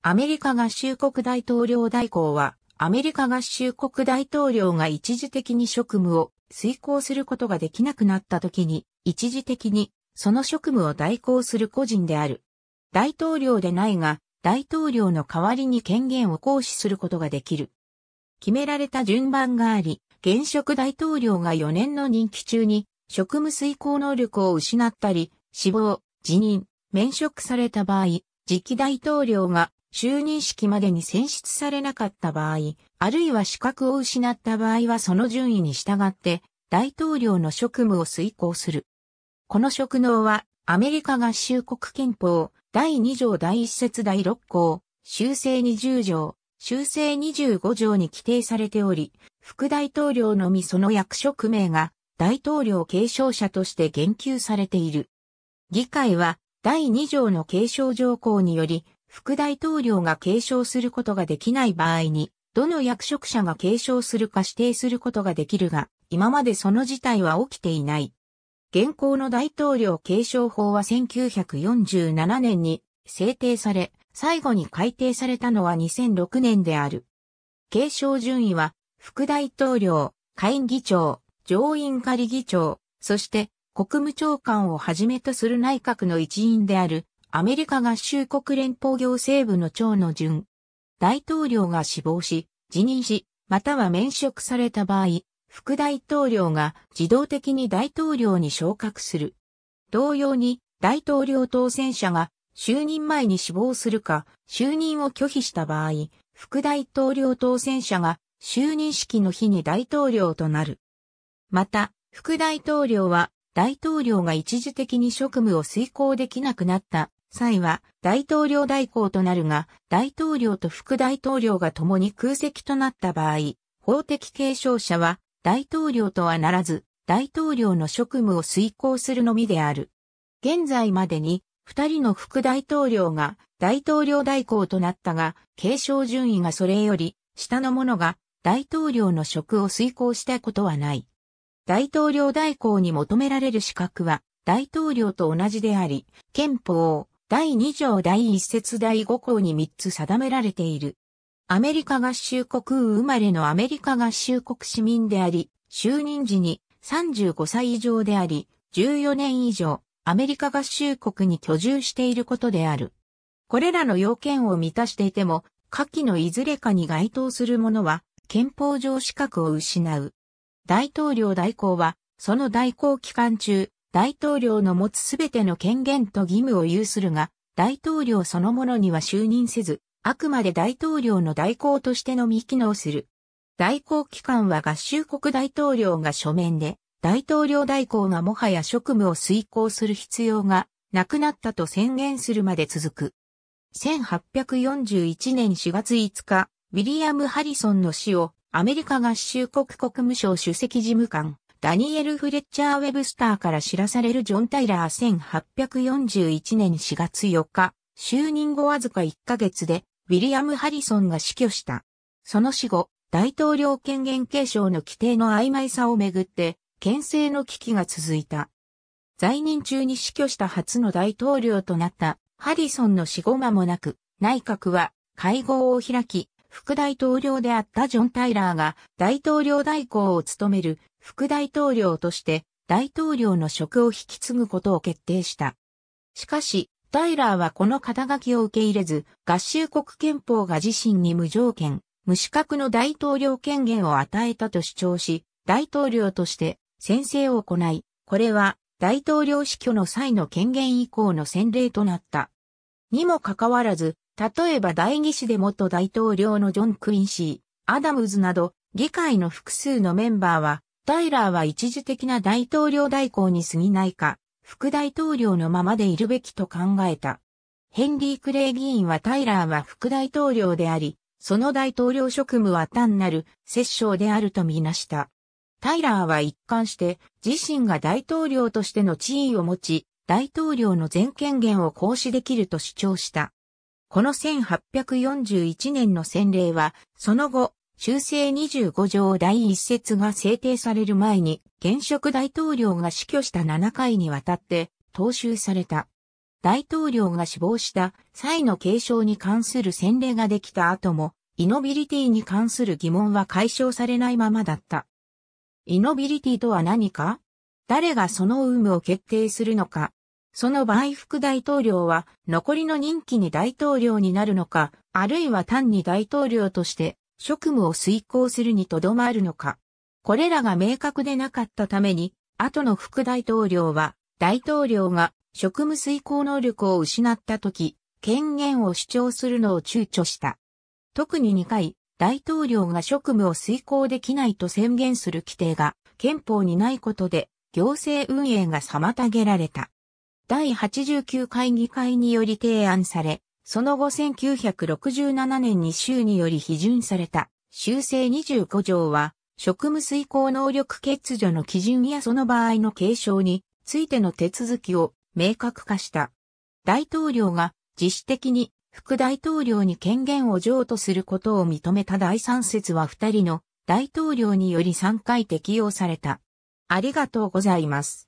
アメリカ合衆国大統領代行は、アメリカ合衆国大統領が一時的に職務を遂行することができなくなった時に、一時的にその職務を代行する個人である。大統領でないが、大統領の代わりに権限を行使することができる。決められた順番があり、現職大統領が4年の任期中に職務遂行能力を失ったり、死亡、辞任、免職された場合、次期大統領が就任式までに選出されなかった場合、あるいは資格を失った場合はその順位に従って大統領の職務を遂行する。この職能はアメリカ合衆国憲法第2条第1節第6項、修正20条、修正25条に規定されており、副大統領のみその役職名が大統領継承者として言及されている。議会は第2条の継承条項により副大統領が継承することができない場合に、どの役職者が継承するか指定することができるが、今までその事態は起きていない。現行の大統領継承法は1947年に制定され、最後に改定されたのは2006年である。継承順位は、副大統領、下院議長、上院仮議長、そして国務長官をはじめとする内閣の一員であるアメリカ合衆国連邦行政部の長の順。大統領が死亡し、辞任し、または免職された場合、副大統領が自動的に大統領に昇格する。同様に、大統領当選者が就任前に死亡するか、就任を拒否した場合、副大統領当選者が就任式の日に大統領となる。また、副大統領は大統領が一時的に職務を遂行できなくなった際は大統領代行となるが、大統領と副大統領が共に空席となった場合、法的継承者は大統領とはならず、大統領の職務を遂行するのみである。現在までに、二人の副大統領が大統領代行となったが、継承順位がそれより下の者が大統領の職を遂行したことはない。大統領代行に求められる資格は大統領と同じであり、憲法、第2条第1節第5項に3つ定められている。アメリカ合衆国生まれのアメリカ合衆国市民であり、就任時に35歳以上であり、14年以上、アメリカ合衆国に居住していることである。これらの要件を満たしていても、下記のいずれかに該当する者は、憲法上資格を失う。大統領代行は、その代行期間中、大統領の持つすべての権限と義務を有するが、大統領そのものには就任せず、あくまで大統領の代行としてのみ機能する。代行機関は合衆国大統領が書面で、大統領代行がもはや職務を遂行する必要がなくなったと宣言するまで続く。1841年4月5日、ウィリアム・ハリソンの死をアメリカ合衆国国務省主席事務官、ダニエル・フレッチャー・ウェブスターから知らされるジョン・タイラー1841年4月4日、就任後わずか1ヶ月で、ウィリアム・ハリソンが死去した。その死後、大統領権限継承の規定の曖昧さをめぐって、憲政の危機が続いた。在任中に死去した初の大統領となったハリソンの死後間もなく、内閣は会合を開き、副大統領であったジョン・タイラーが大統領代行を務める副大統領として大統領の職を引き継ぐことを決定した。しかし、タイラーはこの肩書きを受け入れず、合衆国憲法が自身に無条件、無資格の大統領権限を与えたと主張し、大統領として宣誓を行い、これは大統領死去の際の権限以降の先例となった。にもかかわらず、例えば代議士で元大統領のジョン・クインシー、アダムズなど、議会の複数のメンバーは、タイラーは一時的な大統領代行に過ぎないか、副大統領のままでいるべきと考えた。ヘンリー・クレイ議員はタイラーは副大統領であり、その大統領職務は単なる摂政であるとみなした。タイラーは一貫して自身が大統領としての地位を持ち、大統領の全権限を行使できると主張した。この1841年の洗礼は、その後、修正25条第1節が制定される前に、現職大統領が死去した7回にわたって、踏襲された。大統領が死亡した際の継承に関する先例ができた後も、イノビリティに関する疑問は解消されないままだった。イノビリティとは何か誰がその有無を決定するのかその場合副大統領は残りの任期に大統領になるのか、あるいは単に大統領として職務を遂行するにとどまるのか。これらが明確でなかったために、後の副大統領は、大統領が職務遂行能力を失った時、権限を主張するのを躊躇した。特に2回、大統領が職務を遂行できないと宣言する規定が憲法にないことで行政運営が妨げられた。第89回議会により提案され、その後1967年に州により批准された修正25条は職務遂行能力欠如の基準やその場合の継承についての手続きを明確化した。大統領が自主的に副大統領に権限を譲渡することを認めた第三節は二人の大統領により3回適用された。ありがとうございます。